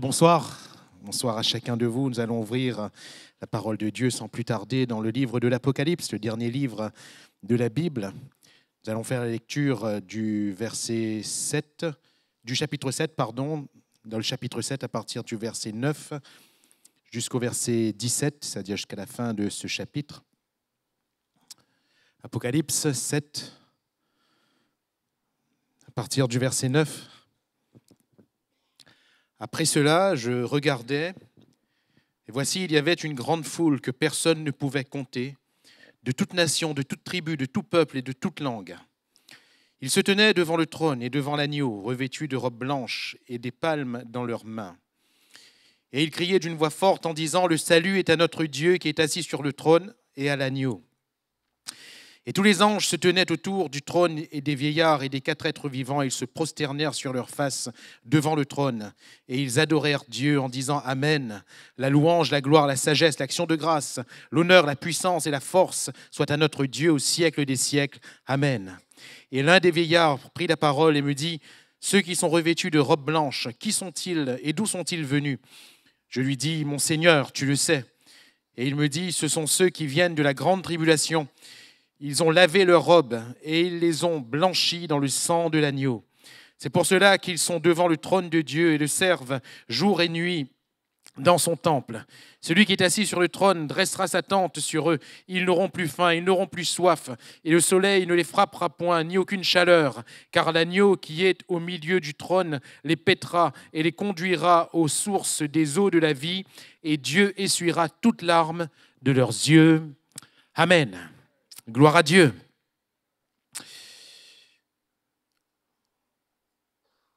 bonsoir. Bonsoir à chacun de vous. Nous allons ouvrir la parole de Dieu sans plus tarder dans le livre de l'Apocalypse, le dernier livre de la Bible. Nous allons faire la lecture euh, du verset 7, du chapitre 7, pardon, dans le chapitre 7 à partir du verset 9 jusqu'au verset 17, c'est-à-dire jusqu'à la fin de ce chapitre. Apocalypse 7, à partir du verset 9 après cela, je regardais, et voici, il y avait une grande foule que personne ne pouvait compter, de toute nation, de toute tribu, de tout peuple et de toute langue. Ils se tenaient devant le trône et devant l'agneau, revêtus de robes blanches et des palmes dans leurs mains. Et ils criaient d'une voix forte en disant, Le salut est à notre Dieu qui est assis sur le trône et à l'agneau. Et tous les anges se tenaient autour du trône et des vieillards et des quatre êtres vivants, ils se prosternèrent sur leur face devant le trône. Et ils adorèrent Dieu en disant Amen. La louange, la gloire, la sagesse, l'action de grâce, l'honneur, la puissance et la force soient à notre Dieu au siècle des siècles. Amen. Et l'un des vieillards prit la parole et me dit Ceux qui sont revêtus de robes blanches, qui sont-ils et d'où sont-ils venus Je lui dis Mon Seigneur, tu le sais. Et il me dit Ce sont ceux qui viennent de la grande tribulation ils ont lavé leurs robes et ils les ont blanchies dans le sang de l'agneau. C'est pour cela qu'ils sont devant le trône de Dieu et le servent jour et nuit dans son temple. Celui qui est assis sur le trône dressera sa tente sur eux. Ils n'auront plus faim, ils n'auront plus soif, et le soleil ne les frappera point, ni aucune chaleur, car l'agneau qui est au milieu du trône les pètera et les conduira aux sources des eaux de la vie, et Dieu essuiera toute larme de leurs yeux. Amen. Gloire à Dieu.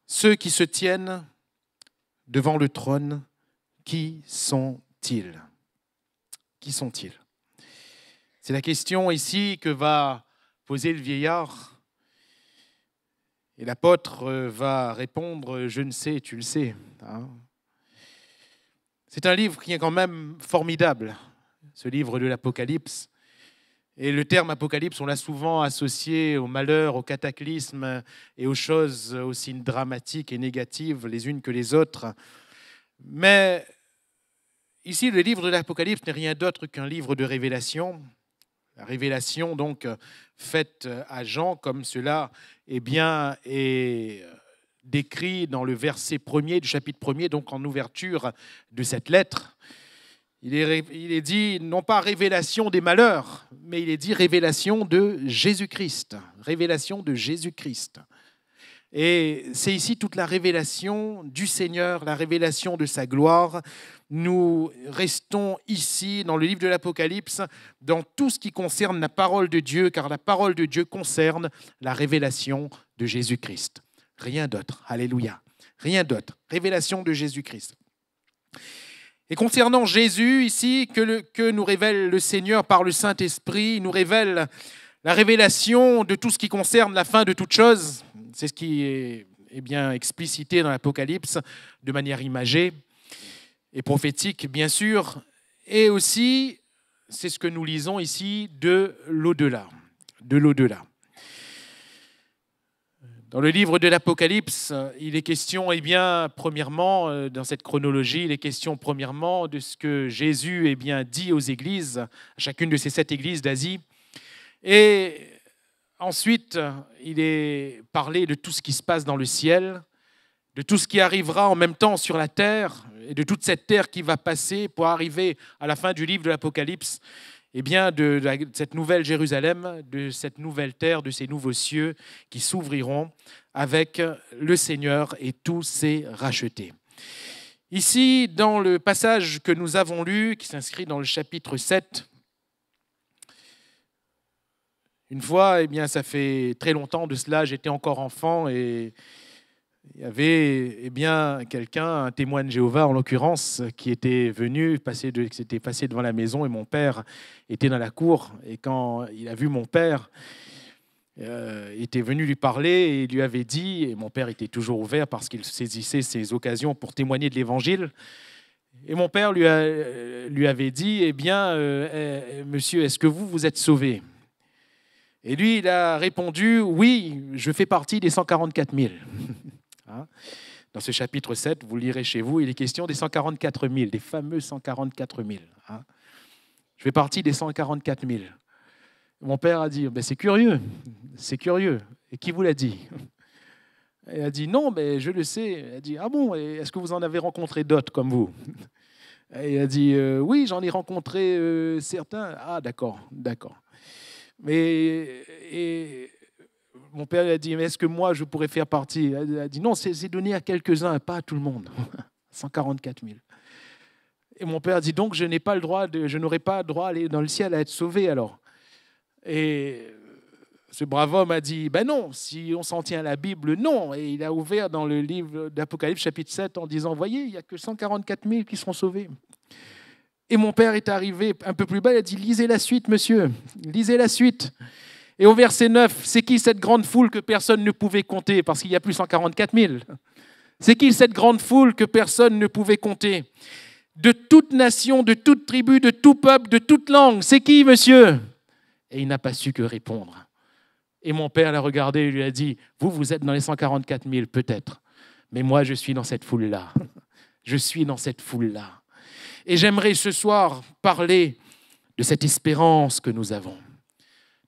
Ceux qui se tiennent devant le trône, qui sont-ils Qui sont-ils C'est la question ici que va poser le vieillard. Et l'apôtre euh, va répondre, je ne sais, tu le sais. Hein. C'est un livre qui est quand même formidable, ce livre de l'Apocalypse. Et le terme apocalypse, on l'a souvent associé au malheur, au cataclysme et aux choses aussi dramatiques et négatives les unes que les autres. Mais ici, le livre de l'Apocalypse n'est rien d'autre qu'un livre de révélation. La révélation, donc, faite à Jean, comme cela eh bien, est décrit dans le verset premier du chapitre premier, donc en ouverture de cette lettre. Il est, dit non pas révélation des malheurs, mais il est dit révélation de Jésus-Christ. Révélation de Jésus-Christ. Et c'est ici toute la révélation du Seigneur, la révélation de sa gloire. Nous restons ici dans le livre de l'Apocalypse, dans tout ce qui concerne la parole de Dieu, car la parole de Dieu concerne la révélation de Jésus-Christ. Rien d'autre. Alléluia. Rien d'autre. Révélation de Jésus-Christ. Et concernant Jésus, ici, que, nous révèle le Seigneur par le Saint-Esprit, il nous révèle la révélation de tout ce qui concerne la fin de toute chose. C'est ce qui est bien, explicité dans l'Apocalypse de manière imagée et prophétique, bien sûr. Et aussi, c'est ce que nous lisons ici de l'au-delà. De l'au-delà. Dans le livre de l'Apocalypse, il est question, eh bien, premièrement, euh, dans cette chronologie, il est question, premièrement, de ce que Jésus eh bien, dit aux églises, à chacune de ces sept églises d'Asie. Et ensuite, il est parlé de tout ce qui se passe dans le ciel, de tout ce qui arrivera en même temps sur la terre, et de toute cette terre qui va passer pour arriver à la fin du livre de l'Apocalypse. Eh bien, de, cette nouvelle Jérusalem, de cette nouvelle terre, de ces nouveaux cieux qui s'ouvriront avec le Seigneur et tous ses rachetés. Ici, dans le passage que nous avons lu, qui s'inscrit dans le chapitre 7, une fois, eh bien, ça fait très longtemps de cela, j'étais encore enfant et il y avait eh bien quelqu'un, un témoin de Jéhovah en l'occurrence, qui était venu, passer, qui s'était passé devant la maison et mon père était dans la cour. Et quand il a vu mon père, euh, était venu lui parler et il lui avait dit, et mon père était toujours ouvert parce qu'il saisissait ses occasions pour témoigner de l'évangile. Et mon père lui, a, euh, lui avait dit, eh bien, euh, eh, monsieur, est-ce que vous, vous êtes sauvé Et lui, il a répondu, oui, je fais partie des 144 000. Hein. Dans ce chapitre 7, vous lirez chez vous, il est question des 144 000, des fameux 144 000. Hein. Je fais partie des 144 000. Mon père a dit, ben, c'est curieux, c'est curieux. Et qui vous l'a dit Elle a dit, non, mais je le sais. Elle a dit, ah bon, est-ce que vous en avez rencontré d'autres comme vous il a dit euh, Oui, j'en ai rencontré euh, certains. Ah, d'accord, d'accord. Mais et, mon père lui a dit, est-ce que moi, je pourrais faire partie Il a dit, non, c'est donné à quelques-uns, pas à tout le monde. 144 000. Et mon père a dit, donc, je n'ai pas le droit, je n'aurai pas le droit d'aller dans le ciel à être sauvé alors. Et ce brave homme a dit, ben non, si on s'en tient à la Bible, non. Et il a ouvert dans le livre d'Apocalypse chapitre 7 en disant, voyez, il n'y a que 144 000 qui seront sauvés. Et mon père est arrivé un peu plus bas, il a dit, lisez la suite, monsieur, lisez la suite. Et au verset 9, c'est qui cette grande foule que personne ne pouvait compter Parce qu'il y a plus 144 000. C'est qui cette grande foule que personne ne pouvait compter De toute nation, de toute tribu, de tout peuple, de toute langue. C'est qui, monsieur Et il n'a pas su que répondre. Et mon père l'a regardé et lui a dit, vous, vous êtes dans les 144 000 peut-être, mais moi, je suis dans cette foule-là. Je suis dans cette foule-là. Et j'aimerais ce soir parler de cette espérance que nous avons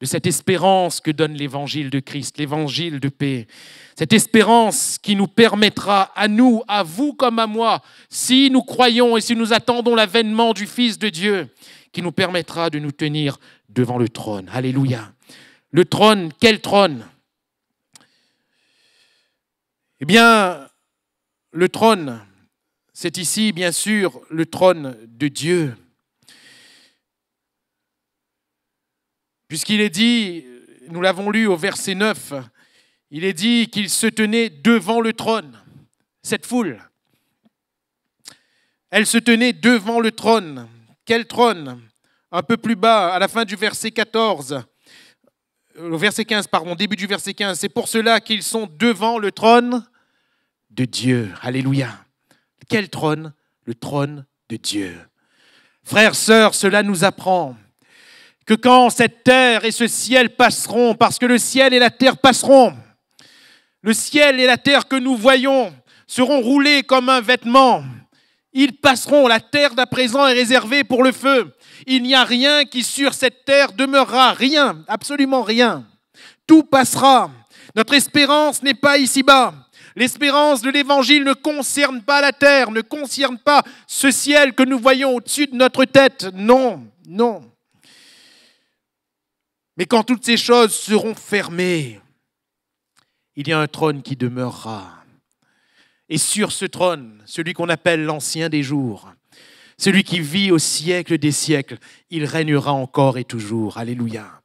de cette espérance que donne l'évangile de Christ, l'évangile de paix. Cette espérance qui nous permettra à nous, à vous comme à moi, si nous croyons et si nous attendons l'avènement du Fils de Dieu, qui nous permettra de nous tenir devant le trône. Alléluia. Le trône, quel trône Eh bien, le trône, c'est ici, bien sûr, le trône de Dieu. Puisqu'il est dit, nous l'avons lu au verset 9, il est dit qu'il se tenait devant le trône, cette foule. Elle se tenait devant le trône. Quel trône Un peu plus bas, à la fin du verset 14, au verset 15, pardon, début du verset 15, c'est pour cela qu'ils sont devant le trône de Dieu. Alléluia. Quel trône Le trône de Dieu. Frères, sœurs, cela nous apprend que quand cette terre et ce ciel passeront, parce que le ciel et la terre passeront, le ciel et la terre que nous voyons seront roulés comme un vêtement. Ils passeront, la terre d'à présent est réservée pour le feu. Il n'y a rien qui sur cette terre demeurera, rien, absolument rien. Tout passera. Notre espérance n'est pas ici-bas. L'espérance de l'Évangile ne concerne pas la terre, ne concerne pas ce ciel que nous voyons au-dessus de notre tête. Non, non. Mais quand toutes ces choses seront fermées, il y a un trône qui demeurera. Et sur ce trône, celui qu'on appelle l'ancien des jours, celui qui vit au siècle des siècles, il régnera encore et toujours. Alléluia.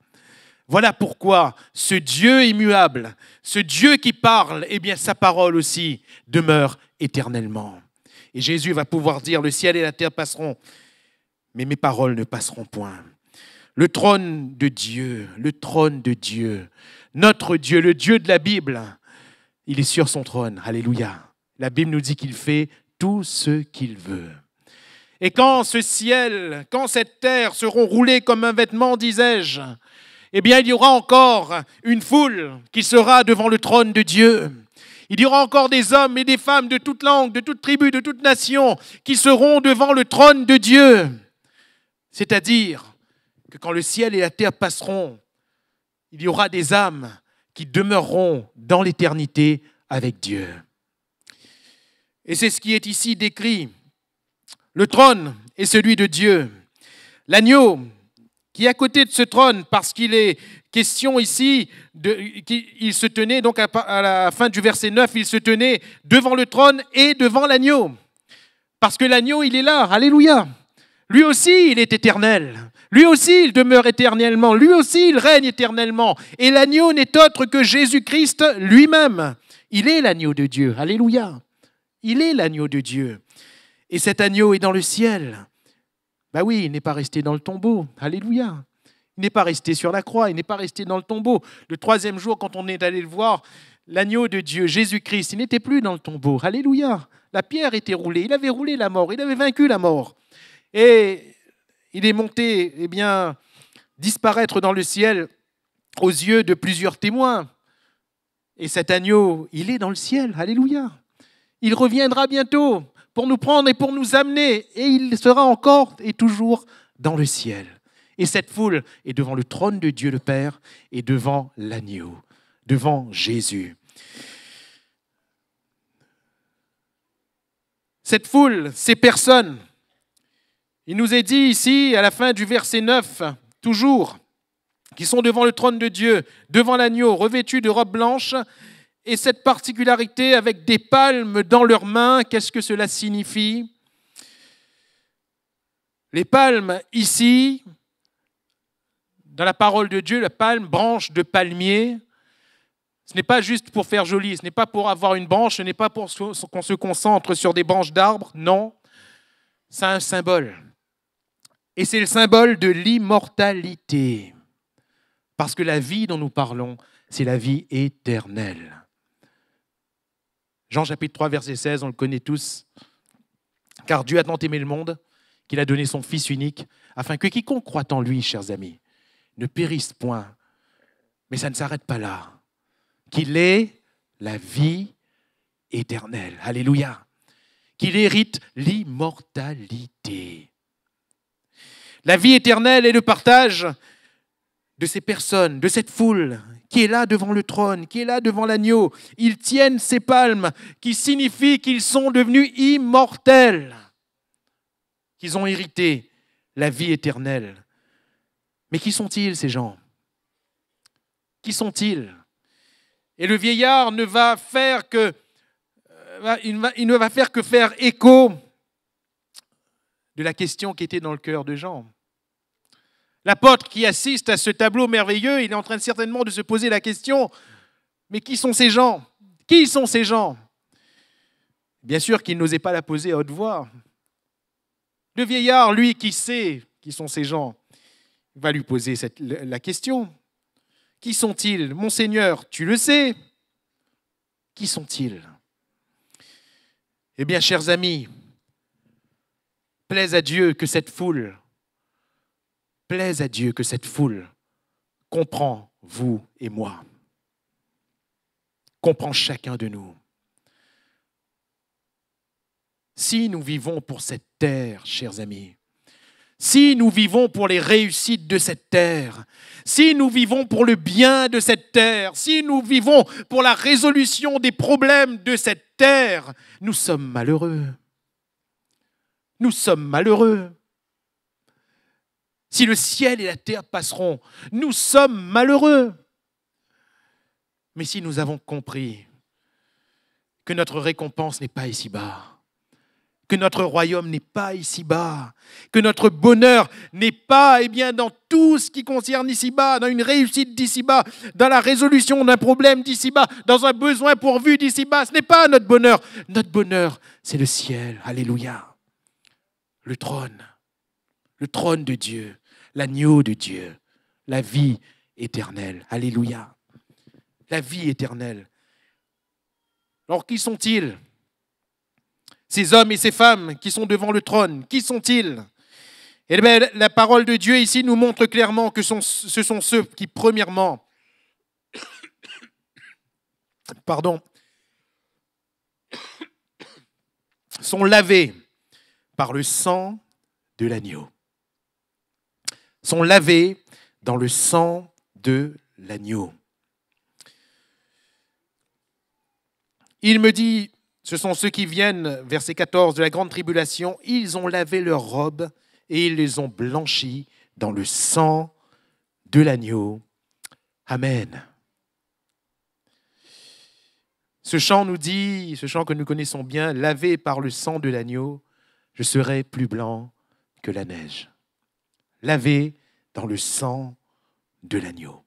Voilà pourquoi ce Dieu immuable, ce Dieu qui parle, eh bien sa parole aussi demeure éternellement. Et Jésus va pouvoir dire, le ciel et la terre passeront, mais mes paroles ne passeront point le trône de Dieu, le trône de Dieu, notre Dieu, le Dieu de la Bible. Il est sur son trône. Alléluia. La Bible nous dit qu'il fait tout ce qu'il veut. Et quand ce ciel, quand cette terre seront roulées comme un vêtement, disais-je, eh bien il y aura encore une foule qui sera devant le trône de Dieu. Il y aura encore des hommes et des femmes de toute langue, de toute tribu, de toute nation qui seront devant le trône de Dieu. C'est-à-dire que quand le ciel et la terre passeront, il y aura des âmes qui demeureront dans l'éternité avec Dieu. Et c'est ce qui est ici décrit. Le trône est celui de Dieu. L'agneau qui est à côté de ce trône, parce qu'il est question ici, de, il se tenait donc à la fin du verset 9, il se tenait devant le trône et devant l'agneau. Parce que l'agneau, il est là. Alléluia. Lui aussi, il est éternel. Lui aussi, il demeure éternellement. Lui aussi, il règne éternellement. Et l'agneau n'est autre que Jésus-Christ lui-même. Il est l'agneau de Dieu. Alléluia. Il est l'agneau de Dieu. Et cet agneau est dans le ciel. Ben oui, il n'est pas resté dans le tombeau. Alléluia. Il n'est pas resté sur la croix, il n'est pas resté dans le tombeau. Le troisième jour, quand on est allé le voir, l'agneau de Dieu, Jésus-Christ, il n'était plus dans le tombeau. Alléluia. La pierre était roulée, il avait roulé la mort, il avait vaincu la mort. Et il est monté, eh bien, disparaître dans le ciel aux yeux de plusieurs témoins. Et cet agneau, il est dans le ciel, alléluia. Il reviendra bientôt pour nous prendre et pour nous amener, et il sera encore et toujours dans le ciel. Et cette foule est devant le trône de Dieu le Père et devant l'agneau, devant Jésus. Cette foule, ces personnes il nous est dit ici, à la fin du verset 9, toujours, qui sont devant le trône de Dieu, devant l'agneau, revêtus de robes blanches, et cette particularité avec des palmes dans leurs mains, qu'est-ce que cela signifie Les palmes ici, dans la parole de Dieu, la palme, branche de palmier, ce n'est pas juste pour faire joli, ce n'est pas pour avoir une branche, ce n'est pas pour qu'on se concentre sur des branches d'arbres, non, c'est un symbole. Et c'est le symbole de l'immortalité. Parce que la vie dont nous parlons, c'est la vie éternelle. Jean chapitre 3, verset 16, on le connaît tous. Car Dieu a tant aimé le monde qu'il a donné son Fils unique, afin que quiconque croit en lui, chers amis, ne périsse point. Mais ça ne s'arrête pas là. Qu'il ait la vie éternelle. Alléluia. Qu'il hérite l'immortalité. La vie éternelle est le partage de ces personnes, de cette foule qui est là devant le trône, qui est là devant l'agneau. Ils tiennent ces palmes qui signifient qu'ils sont devenus immortels, qu'ils ont hérité la vie éternelle. Mais qui sont-ils ces gens Qui sont-ils Et le vieillard ne va faire que euh, il ne va faire que faire écho de la question qui était dans le cœur de Jean. L'apôtre qui assiste à ce tableau merveilleux, il est en train certainement de se poser la question, mais qui sont ces gens Qui sont ces gens Bien sûr qu'il n'osait pas la poser à haute voix. Le vieillard, lui, qui sait qui sont ces gens, va lui poser la question. Qui sont-ils Monseigneur, tu le sais. Qui sont-ils Eh bien, chers amis, plaise à Dieu que cette foule plaise à Dieu que cette foule comprend vous et moi, comprend chacun de nous. Si nous vivons pour cette terre, chers amis, si nous vivons pour les réussites de cette terre, si nous vivons pour le bien de cette terre, si nous vivons pour la résolution des problèmes de cette terre, nous sommes malheureux. Nous sommes malheureux. Si le ciel et la terre passeront, nous sommes malheureux. Mais si nous avons compris que notre récompense n'est pas ici-bas, que notre royaume n'est pas ici-bas, que notre bonheur n'est pas eh bien, dans tout ce qui concerne ici-bas, dans une réussite d'ici-bas, dans la résolution d'un problème d'ici-bas, dans un besoin pourvu d'ici-bas. Ce n'est pas notre bonheur. Notre bonheur, c'est le ciel. Alléluia. Le trône. Le trône de Dieu l'agneau de Dieu, la vie éternelle. Alléluia. La vie éternelle. Alors qui sont-ils Ces hommes et ces femmes qui sont devant le trône, qui sont-ils Eh bien, la parole de Dieu ici nous montre clairement que ce sont ceux qui, premièrement, pardon, sont lavés par le sang de l'agneau sont lavés dans le sang de l'agneau. Il me dit, ce sont ceux qui viennent, verset 14, de la grande tribulation, ils ont lavé leurs robes et ils les ont blanchis dans le sang de l'agneau. Amen. Ce chant nous dit, ce chant que nous connaissons bien, lavé par le sang de l'agneau, je serai plus blanc que la neige lavé dans le sang de l'agneau.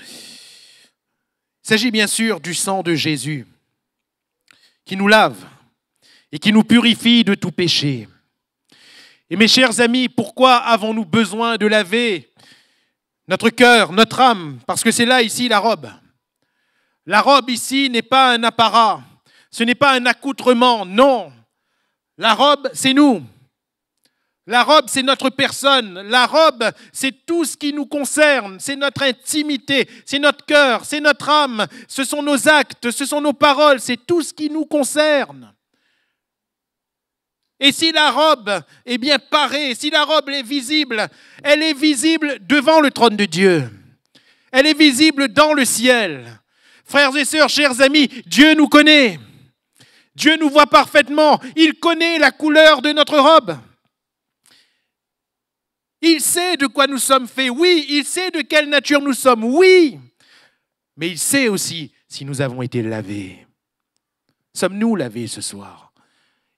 Il s'agit bien sûr du sang de Jésus qui nous lave et qui nous purifie de tout péché. Et mes chers amis, pourquoi avons-nous besoin de laver notre cœur, notre âme Parce que c'est là ici la robe. La robe ici n'est pas un apparat, ce n'est pas un accoutrement, non. La robe, c'est nous. La robe, c'est notre personne. La robe, c'est tout ce qui nous concerne. C'est notre intimité, c'est notre cœur, c'est notre âme. Ce sont nos actes, ce sont nos paroles, c'est tout ce qui nous concerne. Et si la robe est bien parée, si la robe est visible, elle est visible devant le trône de Dieu. Elle est visible dans le ciel. Frères et sœurs, chers amis, Dieu nous connaît. Dieu nous voit parfaitement. Il connaît la couleur de notre robe. Il sait de quoi nous sommes faits, oui. Il sait de quelle nature nous sommes, oui. Mais il sait aussi si nous avons été lavés. Sommes-nous lavés ce soir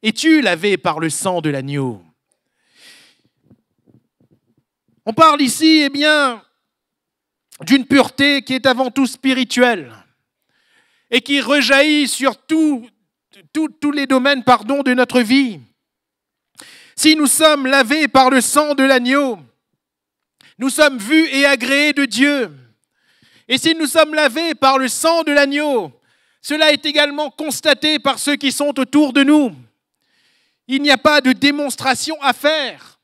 Es-tu lavé par le sang de l'agneau On parle ici, eh bien, d'une pureté qui est avant tout spirituelle et qui rejaillit sur tous les domaines pardon, de notre vie. Si nous sommes lavés par le sang de l'agneau, nous sommes vus et agréés de Dieu. Et si nous sommes lavés par le sang de l'agneau, cela est également constaté par ceux qui sont autour de nous. Il n'y a pas de démonstration à faire.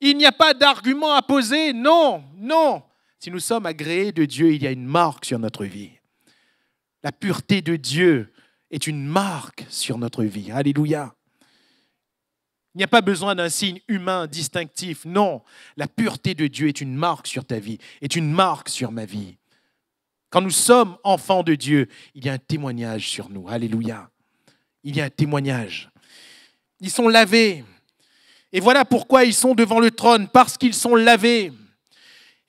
Il n'y a pas d'argument à poser. Non, non. Si nous sommes agréés de Dieu, il y a une marque sur notre vie. La pureté de Dieu est une marque sur notre vie. Alléluia. Il n'y a pas besoin d'un signe humain distinctif. Non, la pureté de Dieu est une marque sur ta vie, est une marque sur ma vie. Quand nous sommes enfants de Dieu, il y a un témoignage sur nous. Alléluia. Il y a un témoignage. Ils sont lavés. Et voilà pourquoi ils sont devant le trône, parce qu'ils sont lavés.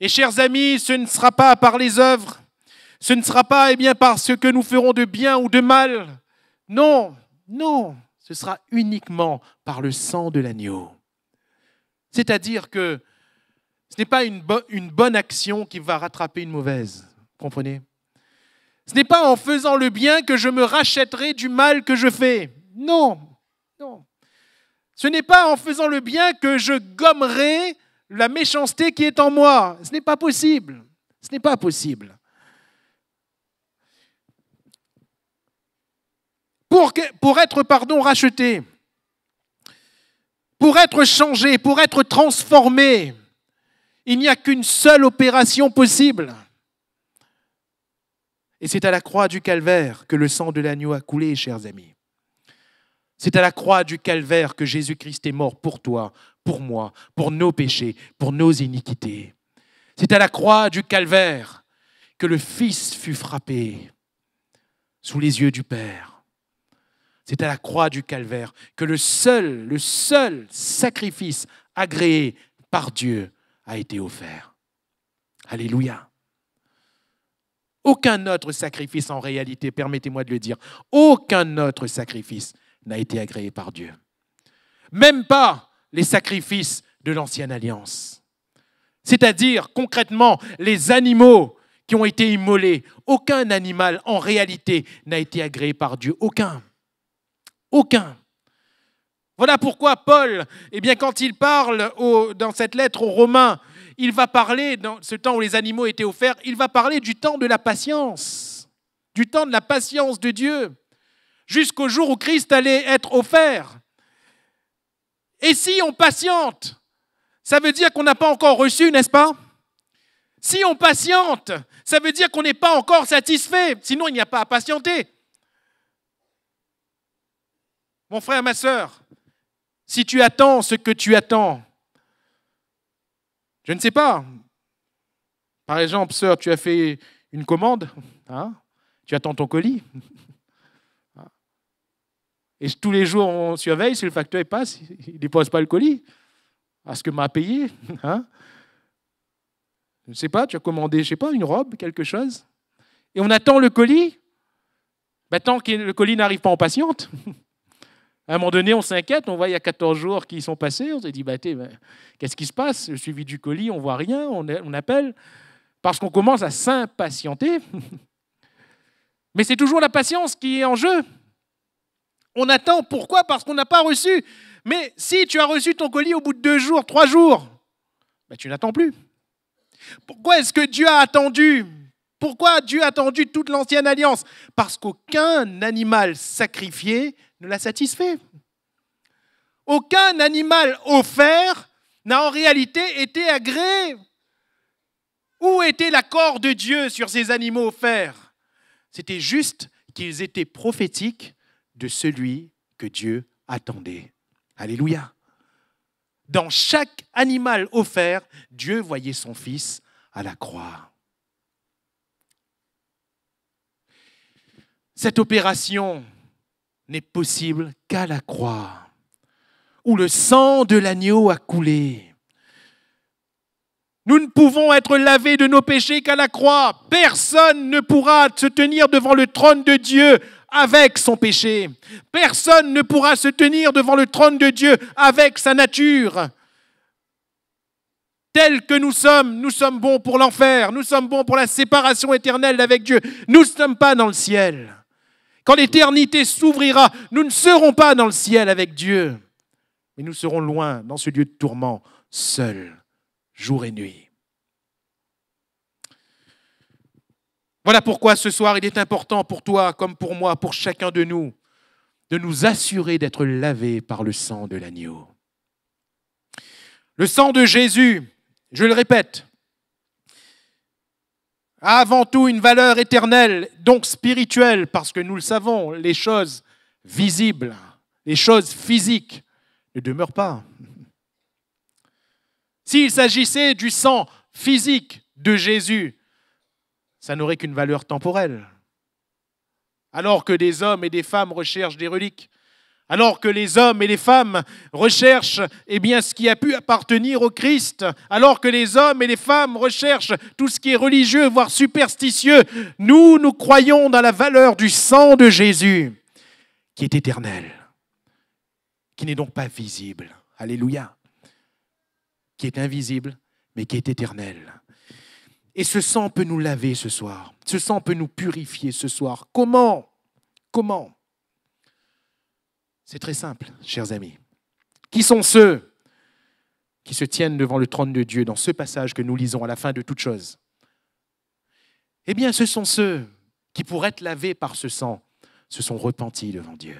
Et chers amis, ce ne sera pas par les œuvres, ce ne sera pas eh bien, par ce que nous ferons de bien ou de mal. Non, non ce sera uniquement par le sang de l'agneau. C'est-à-dire que ce n'est pas une, bonne action qui va rattraper une mauvaise. Comprenez Ce n'est pas en faisant le bien que je me rachèterai du mal que je fais. Non, non. Ce n'est pas en faisant le bien que je gommerai la méchanceté qui est en moi. Ce n'est pas possible. Ce n'est pas possible. pour, être pardon, racheté, pour être changé, pour être transformé, il n'y a qu'une seule opération possible. Et c'est à la croix du calvaire que le sang de l'agneau a coulé, chers amis. C'est à la croix du calvaire que Jésus-Christ est mort pour toi, pour moi, pour nos péchés, pour nos iniquités. C'est à la croix du calvaire que le Fils fut frappé sous les yeux du Père c'est à la croix du calvaire que le seul, le seul sacrifice agréé par Dieu a été offert. Alléluia. Aucun autre sacrifice en réalité, permettez-moi de le dire, aucun autre sacrifice n'a été agréé par Dieu. Même pas les sacrifices de l'ancienne alliance. C'est-à-dire concrètement les animaux qui ont été immolés. Aucun animal en réalité n'a été agréé par Dieu. Aucun. Aucun. Voilà pourquoi Paul, eh bien, quand il parle dans cette lettre aux Romains, il va parler, dans ce temps où les animaux étaient offerts, il va parler du temps de la patience, du temps de la patience de Dieu, jusqu'au jour où Christ allait être offert. Et si on patiente, ça veut dire qu'on n'a pas encore reçu, n'est-ce pas Si on patiente, ça veut dire qu'on n'est pas encore satisfait, sinon il n'y a pas à patienter. Mon frère, ma soeur, si tu attends ce que tu attends, je ne sais pas. Par exemple, sœur, tu as fait une commande, hein tu attends ton colis. Et tous les jours, on surveille si le facteur est passe, il ne dépose pas le colis. À ah, ce que m'a payé. Hein. je ne sais pas, tu as commandé, je sais pas, une robe, quelque chose. Et on attend le colis. tant que le colis n'arrive pas en patiente, À un moment donné, on s'inquiète, on voit il y a 14 jours qui sont passés, on se dit, bah, bah, qu'est-ce qui se passe Le suivi du colis, on voit rien, on, appelle, parce qu'on commence à s'impatienter. Mais c'est toujours la patience qui est en jeu. On attend, pourquoi Parce qu'on n'a pas reçu. Mais si tu as reçu ton colis au bout de deux jours, trois jours, bah, tu n'attends plus. Pourquoi est-ce que Dieu a attendu pourquoi Dieu a Dieu attendu toute l'ancienne alliance Parce qu'aucun animal sacrifié ne l'a satisfait. Aucun animal offert n'a en réalité été agréé. Où était l'accord de Dieu sur ces animaux offerts C'était juste qu'ils étaient prophétiques de celui que Dieu attendait. Alléluia. Dans chaque animal offert, Dieu voyait son Fils à la croix. Cette opération n'est possible qu'à la croix, où le sang de l'agneau a coulé. Nous ne pouvons être lavés de nos péchés qu'à la croix. Personne ne pourra se tenir devant le trône de Dieu avec son péché. Personne ne pourra se tenir devant le trône de Dieu avec sa nature. Tel que nous sommes, nous sommes bons pour l'enfer, nous sommes bons pour la séparation éternelle avec Dieu. Nous ne sommes pas dans le ciel. Quand l'éternité s'ouvrira, nous ne serons pas dans le ciel avec Dieu, mais nous serons loin dans ce lieu de tourment, seuls, jour et nuit. Voilà pourquoi ce soir, il est important pour toi comme pour moi, pour chacun de nous, de nous assurer d'être lavés par le sang de l'agneau. Le sang de Jésus, je le répète, a avant tout une valeur éternelle, donc spirituelle, parce que nous le savons, les choses visibles, les choses physiques ne demeurent pas. S'il s'agissait du sang physique de Jésus, ça n'aurait qu'une valeur temporelle. Alors que des hommes et des femmes recherchent des reliques, alors que les hommes et les femmes recherchent eh bien, ce qui a pu appartenir au Christ, alors que les hommes et les femmes recherchent tout ce qui est religieux, voire superstitieux, nous, nous croyons dans la valeur du sang de Jésus, qui est éternel, qui n'est donc pas visible. Alléluia. Qui est invisible, mais qui est éternel. Et ce sang peut nous laver ce soir. Ce sang peut nous purifier ce soir. Comment Comment c'est très simple, chers amis. Qui sont ceux qui se tiennent devant le trône de Dieu dans ce passage que nous lisons à la fin de toute chose Eh bien, ce sont ceux qui, pour être lavés par ce sang, se sont repentis devant Dieu,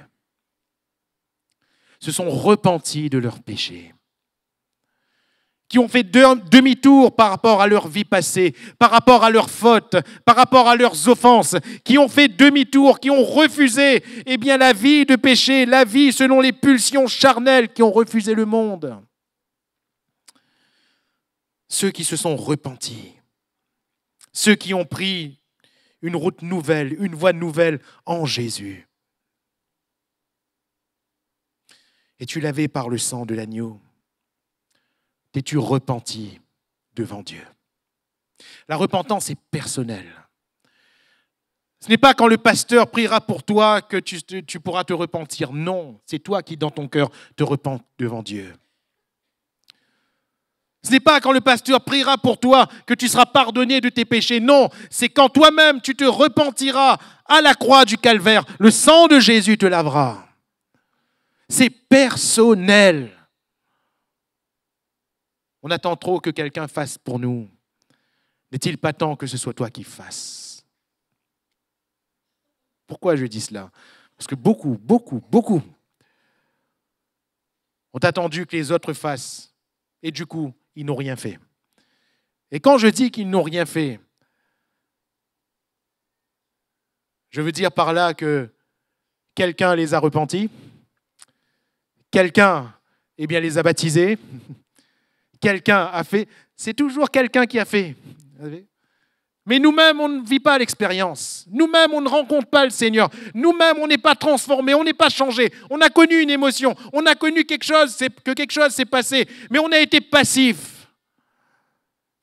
se sont repentis de leurs péchés qui ont fait demi-tour par rapport à leur vie passée, par rapport à leurs fautes, par rapport à leurs offenses, qui ont fait demi-tour, qui ont refusé eh bien, la vie de péché, la vie selon les pulsions charnelles, qui ont refusé le monde. Ceux qui se sont repentis, ceux qui ont pris une route nouvelle, une voie nouvelle en Jésus. Et tu l'avais par le sang de l'agneau. T'es-tu repenti devant Dieu La repentance est personnelle. Ce n'est pas quand le pasteur priera pour toi que tu, pourras te repentir. Non, c'est toi qui, dans ton cœur, te repens devant Dieu. Ce n'est pas quand le pasteur priera pour toi que tu seras pardonné de tes péchés. Non, c'est quand toi-même tu te repentiras à la croix du calvaire. Le sang de Jésus te lavera. C'est personnel. On attend trop que quelqu'un fasse pour nous. N'est-il pas temps que ce soit toi qui fasses Pourquoi je dis cela Parce que beaucoup, beaucoup, beaucoup ont attendu que les autres fassent. Et du coup, ils n'ont rien fait. Et quand je dis qu'ils n'ont rien fait, je veux dire par là que quelqu'un les a repentis, quelqu'un eh bien, les a baptisés, quelqu'un a fait, c'est toujours quelqu'un qui a fait. Mais nous-mêmes, on ne vit pas l'expérience. Nous-mêmes, on ne rencontre pas le Seigneur. Nous-mêmes, on n'est pas transformé, on n'est pas changé. On a connu une émotion, on a connu quelque chose, que quelque chose s'est passé, mais on a été passif.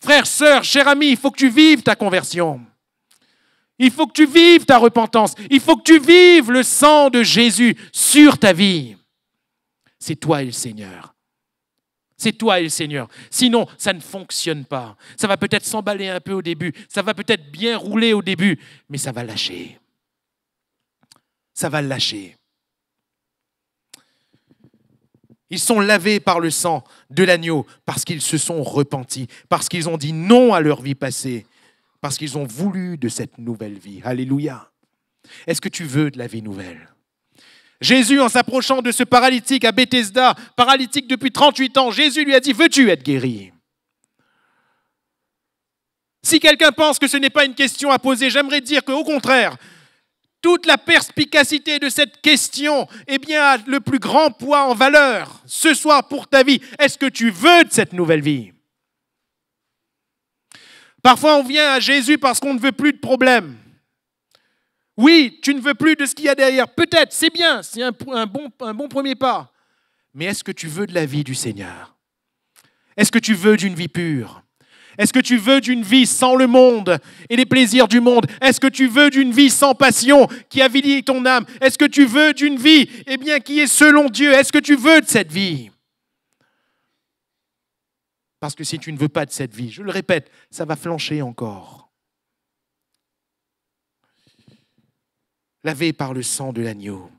Frère, sœurs, cher ami, il faut que tu vives ta conversion. Il faut que tu vives ta repentance. Il faut que tu vives le sang de Jésus sur ta vie. C'est toi et le Seigneur. C'est toi et le Seigneur. Sinon, ça ne fonctionne pas. Ça va peut-être s'emballer un peu au début, ça va peut-être bien rouler au début, mais ça va lâcher. Ça va lâcher. Ils sont lavés par le sang de l'agneau parce qu'ils se sont repentis, parce qu'ils ont dit non à leur vie passée, parce qu'ils ont voulu de cette nouvelle vie. Alléluia. Est-ce que tu veux de la vie nouvelle Jésus, en s'approchant de ce paralytique à Bethesda, paralytique depuis 38 ans, Jésus lui a dit, veux-tu être guéri Si quelqu'un pense que ce n'est pas une question à poser, j'aimerais dire qu'au contraire, toute la perspicacité de cette question est eh bien, a le plus grand poids en valeur ce soir pour ta vie. Est-ce que tu veux de cette nouvelle vie Parfois, on vient à Jésus parce qu'on ne veut plus de problèmes. Oui, tu ne veux plus de ce qu'il y a derrière. Peut-être, c'est bien, c'est un, bon, premier pas. Mais est-ce que tu veux de la vie du Seigneur Est-ce que tu veux d'une vie pure Est-ce que tu veux d'une vie sans le monde et les plaisirs du monde Est-ce que tu veux d'une vie sans passion qui avilit ton âme Est-ce que tu veux d'une vie eh bien, qui est selon Dieu Est-ce que tu veux de cette vie Parce que si tu ne veux pas de cette vie, je le répète, ça va flancher encore. lavé par le sang de l'agneau.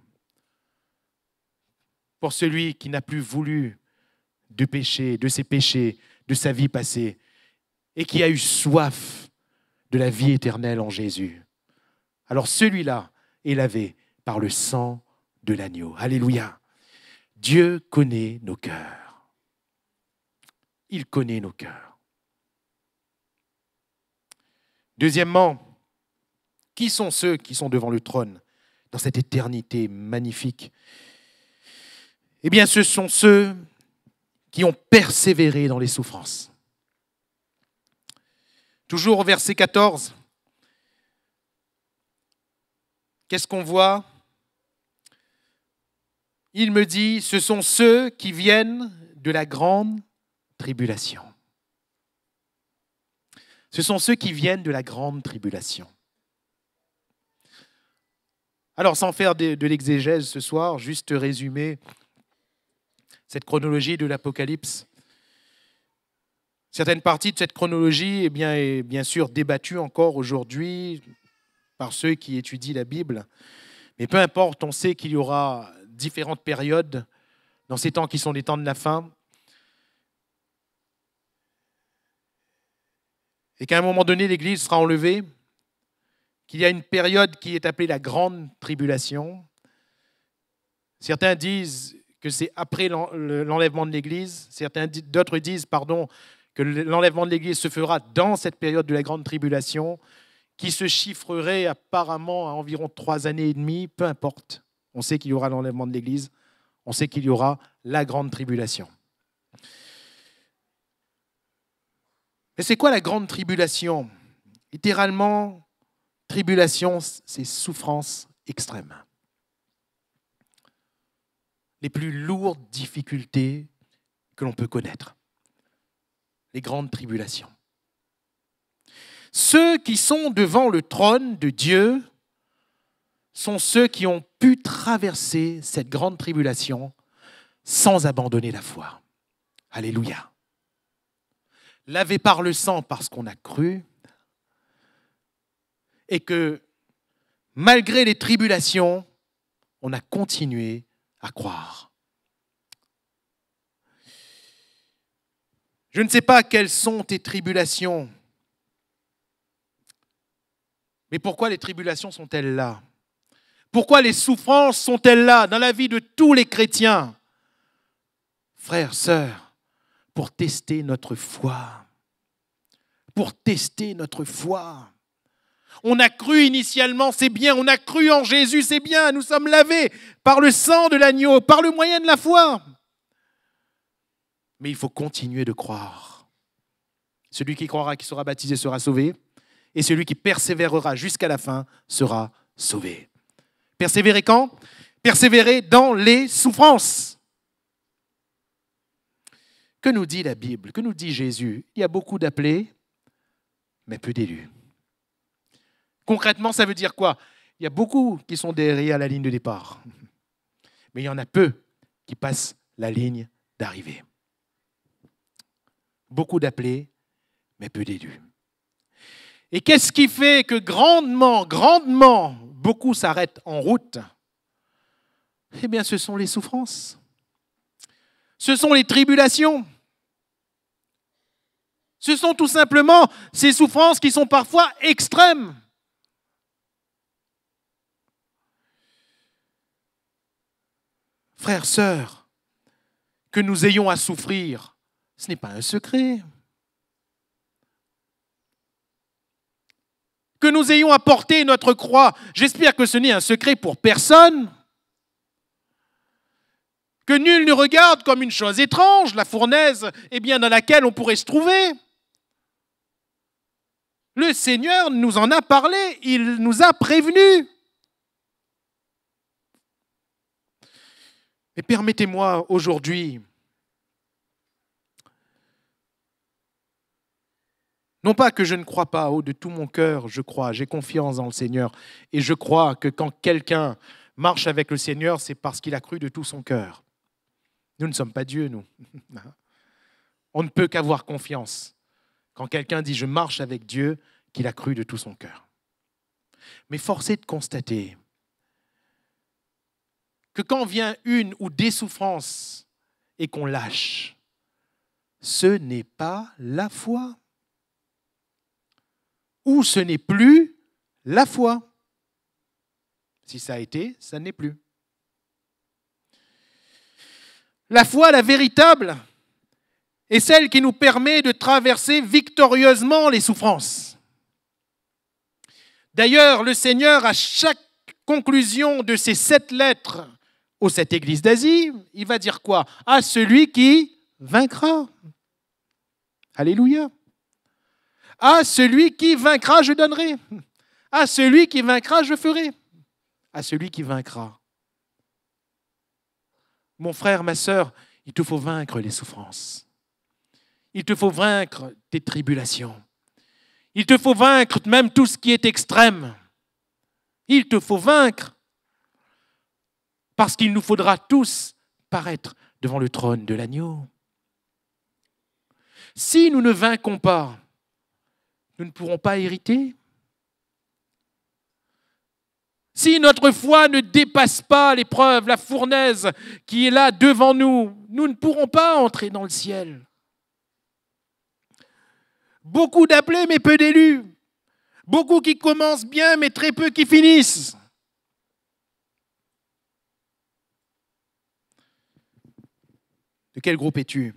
Pour celui qui n'a plus voulu de péché, de ses péchés, de sa vie passée, et qui a eu soif de la vie éternelle en Jésus. Alors celui-là est lavé par le sang de l'agneau. Alléluia. Dieu connaît nos cœurs. Il connaît nos cœurs. Deuxièmement, qui sont ceux qui sont devant le trône dans cette éternité magnifique Eh bien, ce sont ceux qui ont persévéré dans les souffrances. Toujours au verset 14, qu'est-ce qu'on voit Il me dit, ce sont ceux qui viennent de la grande tribulation. Ce sont ceux qui viennent de la grande tribulation. Alors, sans faire de, l'exégèse ce soir, juste résumer cette chronologie de l'Apocalypse. Certaines parties de cette chronologie eh bien, est bien sûr débattue encore aujourd'hui par ceux qui étudient la Bible. Mais peu importe, on sait qu'il y aura différentes périodes dans ces temps qui sont les temps de la fin. Et qu'à un moment donné, l'Église sera enlevée, qu'il y a une période qui est appelée la grande tribulation. Certains disent que c'est après l'enlèvement de l'Église. Certains, d'autres disent, pardon, que l'enlèvement de l'Église se fera dans cette période de la grande tribulation, qui se chiffrerait apparemment à environ trois années et demie, peu importe. On sait qu'il y aura l'enlèvement de l'Église, on sait qu'il y aura la grande tribulation. Mais c'est quoi la grande tribulation Littéralement, Tribulation, c'est souffrance extrême. Les plus lourdes difficultés que l'on peut connaître. Les grandes tribulations. Ceux qui sont devant le trône de Dieu sont ceux qui ont pu traverser cette grande tribulation sans abandonner la foi. Alléluia. Lavé par le sang parce qu'on a cru, et que malgré les tribulations, on a continué à croire. Je ne sais pas quelles sont tes tribulations, mais pourquoi les tribulations sont-elles là Pourquoi les souffrances sont-elles là dans la vie de tous les chrétiens Frères, sœurs, pour tester notre foi, pour tester notre foi. On a cru initialement, c'est bien. On a cru en Jésus, c'est bien. Nous sommes lavés par le sang de l'agneau, par le moyen de la foi. Mais il faut continuer de croire. Celui qui croira, qui sera baptisé, sera sauvé. Et celui qui persévérera jusqu'à la fin sera sauvé. Persévérer quand Persévérer dans les souffrances. Que nous dit la Bible Que nous dit Jésus Il y a beaucoup d'appelés, mais peu d'élus. Concrètement, ça veut dire quoi Il y a beaucoup qui sont derrière la ligne de départ, mais il y en a peu qui passent la ligne d'arrivée. Beaucoup d'appelés, mais peu d'élus. Et qu'est-ce qui fait que grandement, grandement, beaucoup s'arrêtent en route Eh bien, ce sont les souffrances. Ce sont les tribulations. Ce sont tout simplement ces souffrances qui sont parfois extrêmes. Frères, sœurs, que nous ayons à souffrir, ce n'est pas un secret. Que nous ayons à porter notre croix, j'espère que ce n'est un secret pour personne. Que nul ne regarde comme une chose étrange la fournaise eh bien, dans laquelle on pourrait se trouver. Le Seigneur nous en a parlé, il nous a prévenus. Mais permettez-moi aujourd'hui, non pas que je ne crois pas, oh, de tout mon cœur, je crois, j'ai confiance en le Seigneur, et je crois que quand quelqu'un marche avec le Seigneur, c'est parce qu'il a cru de tout son cœur. Nous ne sommes pas Dieu, nous. On ne peut qu'avoir confiance quand quelqu'un dit je marche avec Dieu, qu'il a cru de tout son cœur. Mais force est de constater que quand vient une ou des souffrances et qu'on lâche, ce n'est pas la foi. Ou ce n'est plus la foi. Si ça a été, ça n'est plus. La foi, la véritable, est celle qui nous permet de traverser victorieusement les souffrances. D'ailleurs, le Seigneur, à chaque conclusion de ces sept lettres, cette église d'Asie, il va dire quoi À celui qui vaincra. Alléluia. À celui qui vaincra, je donnerai. À celui qui vaincra, je ferai. À celui qui vaincra. Mon frère, ma sœur, il te faut vaincre les souffrances. Il te faut vaincre tes tribulations. Il te faut vaincre même tout ce qui est extrême. Il te faut vaincre parce qu'il nous faudra tous paraître devant le trône de l'agneau. Si nous ne vainquons pas, nous ne pourrons pas hériter. Si notre foi ne dépasse pas l'épreuve, la fournaise qui est là devant nous, nous ne pourrons pas entrer dans le ciel. Beaucoup d'appelés mais peu d'élus. Beaucoup qui commencent bien mais très peu qui finissent. quel groupe es-tu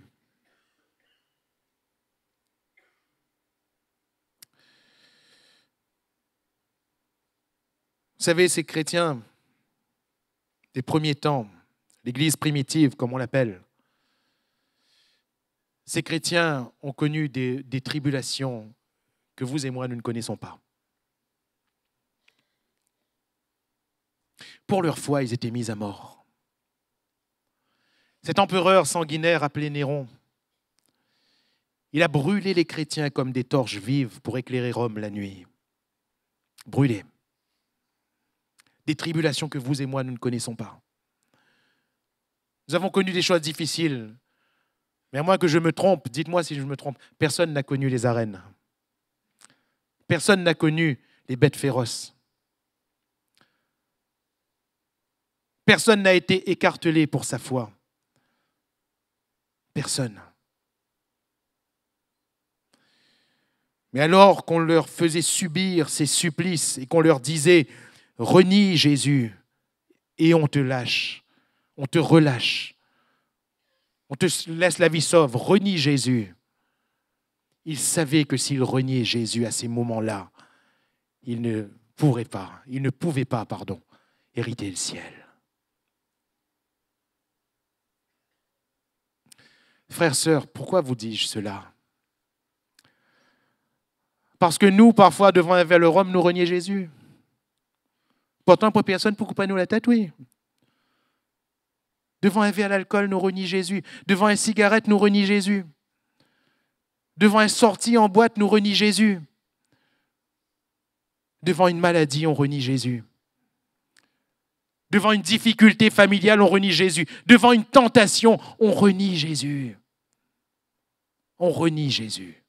Vous savez, ces chrétiens des premiers temps, l'Église primitive, comme on l'appelle, ces chrétiens ont connu des, tribulations que vous et moi, nous ne connaissons pas. Pour leur foi, ils étaient mis à mort. Cet empereur sanguinaire appelé Néron, il a brûlé les chrétiens comme des torches vives pour éclairer Rome la nuit. Brûlé. Des tribulations que vous et moi, nous ne connaissons pas. Nous avons connu des choses difficiles. Mais à moins que je me trompe, dites-moi si je me trompe, personne n'a connu les arènes. Personne n'a connu les bêtes féroces. Personne n'a été écartelé pour sa foi personne. Mais alors qu'on leur faisait subir ces supplices et qu'on leur disait Renie Jésus et on te lâche, on te relâche, on te laisse la vie sauve, renie Jésus. Ils savaient que s'ils reniaient Jésus à ces moments-là, ils ne pourrait pas, ils ne pouvaient pas, pardon, hériter le ciel. Frères, sœurs, pourquoi vous dis-je cela Parce que nous, parfois, devant verre le rhum, nous renier Jésus. Pourtant, pour personne pour couper nous la tête, oui. Devant un verre d'alcool, nous renie Jésus. Devant une cigarette, nous renie Jésus. Devant un sortie en boîte, nous renie Jésus. Devant une maladie, on renie Jésus. Devant une difficulté familiale, on renie Jésus. Devant une tentation, on renie Jésus. On renie Jésus.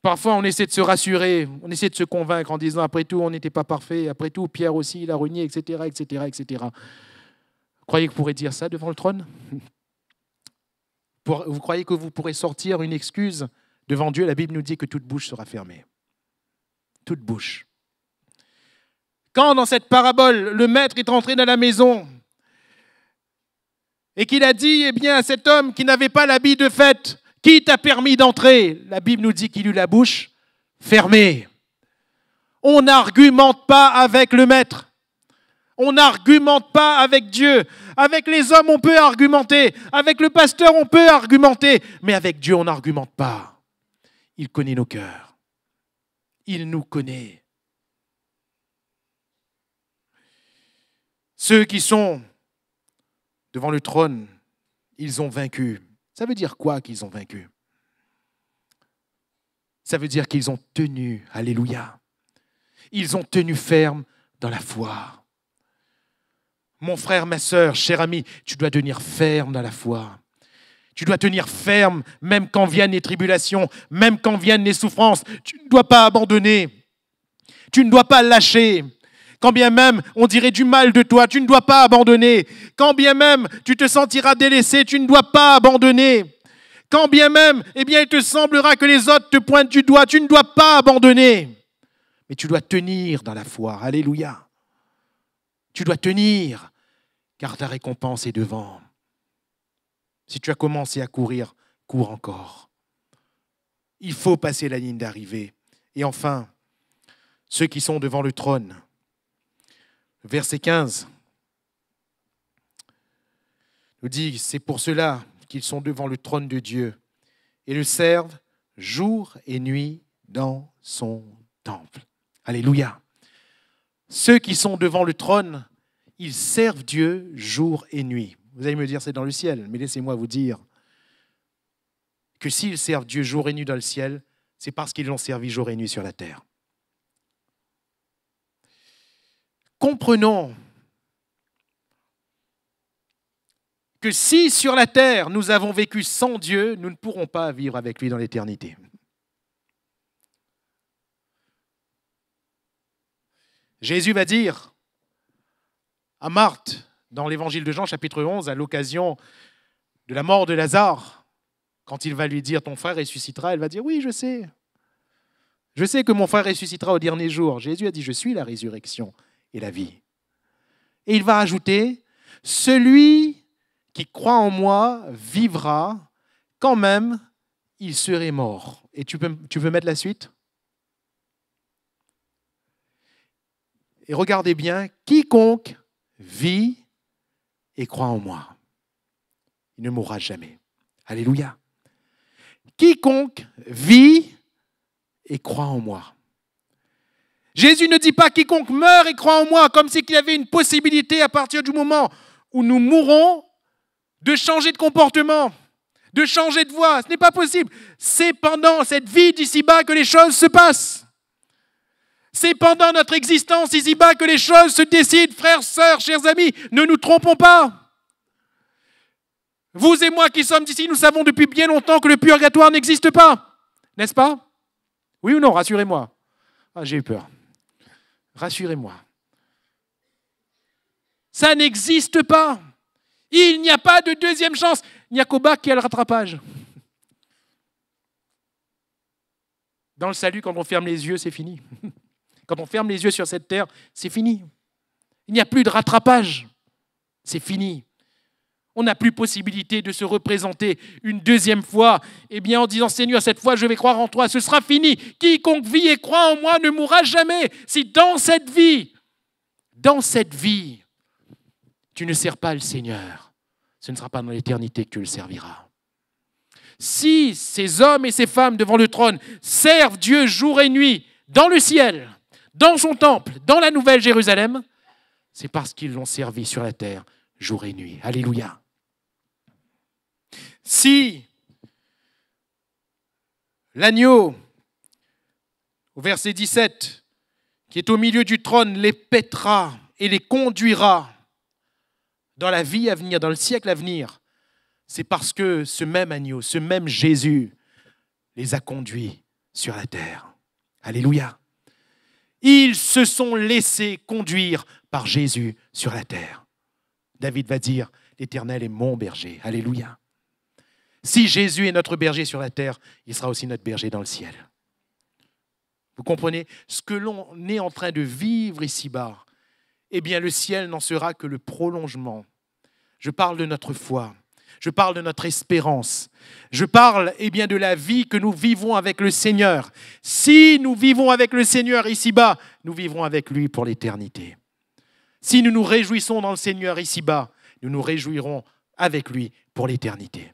Parfois, on essaie de se rassurer, on essaie de se convaincre en disant, après tout, on n'était pas parfait, après tout, Pierre aussi, il a renié, etc., etc., etc. Croyez que vous pourrez dire ça devant le trône Vous croyez que vous pourrez sortir une excuse Devant Dieu, la Bible nous dit que toute bouche sera fermée. Toute bouche. Quand dans cette parabole, le maître est entré dans la maison et qu'il a dit eh bien, à cet homme qui n'avait pas l'habit de fête, qui t'a permis d'entrer La Bible nous dit qu'il eut la bouche fermée. On n'argumente pas avec le maître. On n'argumente pas avec Dieu. Avec les hommes, on peut argumenter. Avec le pasteur, on peut argumenter. Mais avec Dieu, on n'argumente pas. Il connaît nos cœurs. Il nous connaît. Ceux qui sont devant le trône, ils ont vaincu. Ça veut dire quoi qu'ils ont vaincu Ça veut dire qu'ils ont tenu, alléluia. Ils ont tenu ferme dans la foi. Mon frère, ma soeur, cher ami, tu dois tenir ferme dans la foi. Tu dois tenir ferme, même quand viennent les tribulations, même quand viennent les souffrances. Tu ne dois pas abandonner. Tu ne dois pas lâcher. Quand bien même on dirait du mal de toi, tu ne dois pas abandonner. Quand bien même tu te sentiras délaissé, tu ne dois pas abandonner. Quand bien même, eh bien, il te semblera que les autres te pointent du doigt, tu ne dois pas abandonner. Mais tu dois tenir dans la foi. Alléluia. Tu dois tenir, car ta récompense est devant. Si tu as commencé à courir, cours encore. Il faut passer la ligne d'arrivée. Et enfin, ceux qui sont devant le trône. Verset 15 nous dit, c'est pour cela qu'ils sont devant le trône de Dieu et le servent jour et nuit dans son temple. Alléluia. Ceux qui sont devant le trône, ils servent Dieu jour et nuit. Vous allez me dire, c'est dans le ciel, mais laissez-moi vous dire que s'ils servent Dieu jour et nuit dans le ciel, c'est parce qu'ils l'ont servi jour et nuit sur la terre. Comprenons que si sur la terre nous avons vécu sans Dieu, nous ne pourrons pas vivre avec lui dans l'éternité. Jésus va dire à Marthe, dans l'évangile de Jean chapitre 11 à l'occasion de la mort de Lazare. Quand il va lui dire ton frère ressuscitera, elle va dire oui, je sais. Je sais que mon frère ressuscitera au dernier jour. Jésus a dit je suis la résurrection et la vie. Et il va ajouter celui qui croit en moi vivra quand même il serait mort. Et tu peux, tu veux mettre la suite Et regardez bien, quiconque vit et croit en moi, il ne mourra jamais. Alléluia. Quiconque vit et croit en moi. Jésus ne dit pas quiconque meurt et croit en moi, comme s'il y avait une possibilité à partir du moment où nous mourrons, de changer de comportement, de changer de voix. Ce n'est pas possible. C'est pendant cette vie d'ici-bas que les choses se passent. C'est pendant notre existence ici bas que les choses se décident, frères, sœurs, chers amis. Ne nous trompons pas. Vous et moi qui sommes ici, nous savons depuis bien longtemps que le purgatoire n'existe pas. N'est-ce pas Oui ou non Rassurez-moi. Ah, J'ai eu peur. Rassurez-moi. Ça n'existe pas. Il n'y a pas de deuxième chance. Il n'y a qu'au qu'il qui a le rattrapage. Dans le salut, quand on ferme les yeux, c'est fini. Quand on ferme les yeux sur cette terre, c'est fini. Il n'y a plus de rattrapage. C'est fini. On n'a plus possibilité de se représenter une deuxième fois, eh bien en disant Seigneur, cette fois je vais croire en toi, ce sera fini. Quiconque vit et croit en moi ne mourra jamais. Si dans cette vie, dans cette vie, tu ne sers pas le Seigneur, ce ne sera pas dans l'éternité que tu le serviras. Si ces hommes et ces femmes devant le trône servent Dieu jour et nuit dans le ciel, dans son temple, dans la nouvelle Jérusalem, c'est parce qu'ils l'ont servi sur la terre jour et nuit. Alléluia. Si l'agneau, au verset 17, qui est au milieu du trône, les pètera et les conduira dans la vie à venir, dans le siècle à venir, c'est parce que ce même agneau, ce même Jésus les a conduits sur la terre. Alléluia. Ils se sont laissés conduire par Jésus sur la terre. David va dire, l'Éternel est mon berger. Alléluia. Si Jésus est notre berger sur la terre, il sera aussi notre berger dans le ciel. Vous comprenez ce que l'on est en train de vivre ici-bas Eh bien, le ciel n'en sera que le prolongement. Je parle de notre foi. Je parle de notre espérance. Je parle eh bien, de la vie que nous vivons avec le Seigneur. Si nous vivons avec le Seigneur ici-bas, nous vivrons avec lui pour l'éternité. Si nous nous réjouissons dans le Seigneur ici-bas, nous nous réjouirons avec lui pour l'éternité.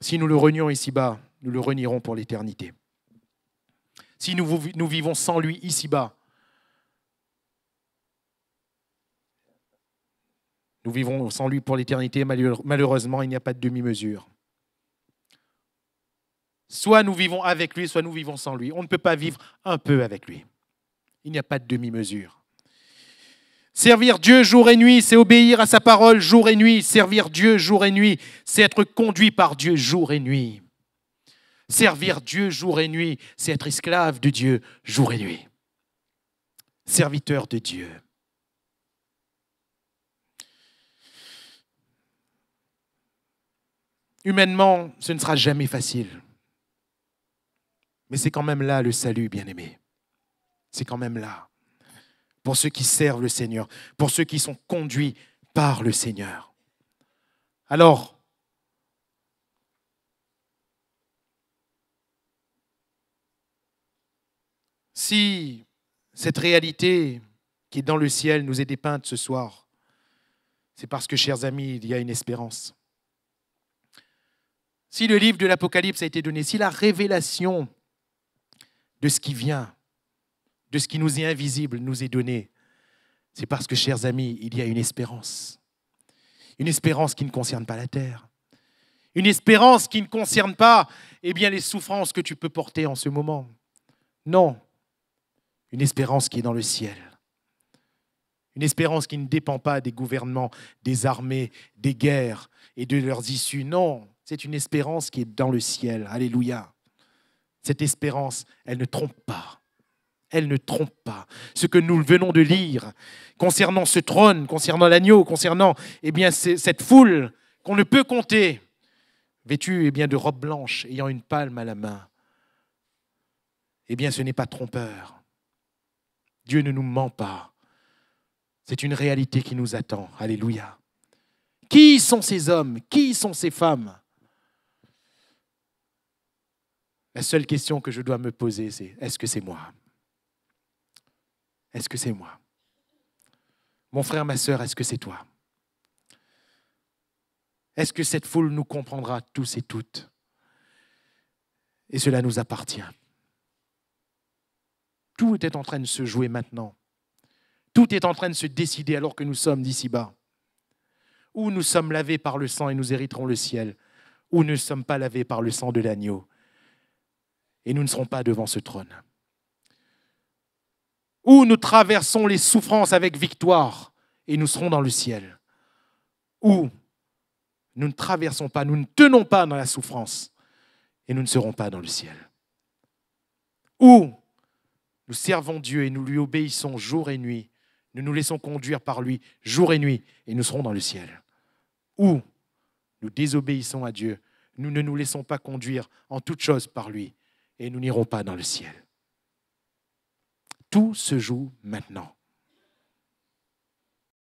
Si nous le renions ici-bas, nous le renierons pour l'éternité. Si nous, nous vivons sans lui ici-bas, Nous vivons sans lui pour l'éternité. Malheureusement, il n'y a pas de demi-mesure. Soit nous vivons avec lui, soit nous vivons sans lui. On ne peut pas vivre un peu avec lui. Il n'y a pas de demi-mesure. Servir Dieu jour et nuit, c'est obéir à sa parole jour et nuit. Servir Dieu jour et nuit, c'est être conduit par Dieu jour et nuit. Servir Dieu jour et nuit, c'est être esclave de Dieu jour et nuit. Serviteur de Dieu. Humainement, ce ne sera jamais facile. Mais c'est quand même là le salut, bien-aimé. C'est quand même là. Pour ceux qui servent le Seigneur, pour ceux qui sont conduits par le Seigneur. Alors, si cette réalité qui est dans le ciel nous est dépeinte ce soir, c'est parce que, chers amis, il y a une espérance. Si le livre de l'Apocalypse a été donné, si la révélation de ce qui vient, de ce qui nous est invisible nous est donnée, c'est parce que, chers amis, il y a une espérance. Une espérance qui ne concerne pas la terre. Une espérance qui ne concerne pas eh bien, les souffrances que tu peux porter en ce moment. Non, une espérance qui est dans le ciel. Une espérance qui ne dépend pas des gouvernements, des armées, des guerres et de leurs issues. Non, c'est une espérance qui est dans le ciel. Alléluia. Cette espérance, elle ne trompe pas. Elle ne trompe pas. Ce que nous venons de lire concernant ce trône, concernant l'agneau, concernant eh bien, cette foule qu'on ne peut compter, vêtue eh bien, de robe blanche, ayant une palme à la main, eh bien ce n'est pas trompeur. Dieu ne nous ment pas. C'est une réalité qui nous attend. Alléluia. Qui sont ces hommes Qui sont ces femmes La seule question que je dois me poser, c'est est-ce que c'est moi Est-ce que c'est moi Mon frère, ma sœur, est-ce que c'est toi Est-ce que cette foule nous comprendra tous et toutes Et cela nous appartient. Tout est en train de se jouer maintenant. Tout est en train de se décider alors que nous sommes d'ici bas. Ou nous sommes lavés par le sang et nous hériterons le ciel, ou nous ne sommes pas lavés par le sang de l'agneau et nous ne serons pas devant ce trône. Ou nous traversons les souffrances avec victoire et nous serons dans le ciel. Ou nous ne traversons pas, nous ne tenons pas dans la souffrance et nous ne serons pas dans le ciel. Ou nous servons Dieu et nous lui obéissons jour et nuit. Nous nous laissons conduire par lui jour et nuit et nous serons dans le ciel. Ou nous désobéissons à Dieu. Nous ne nous laissons pas conduire en toute chose par lui et nous n'irons pas dans le ciel. Tout se joue maintenant.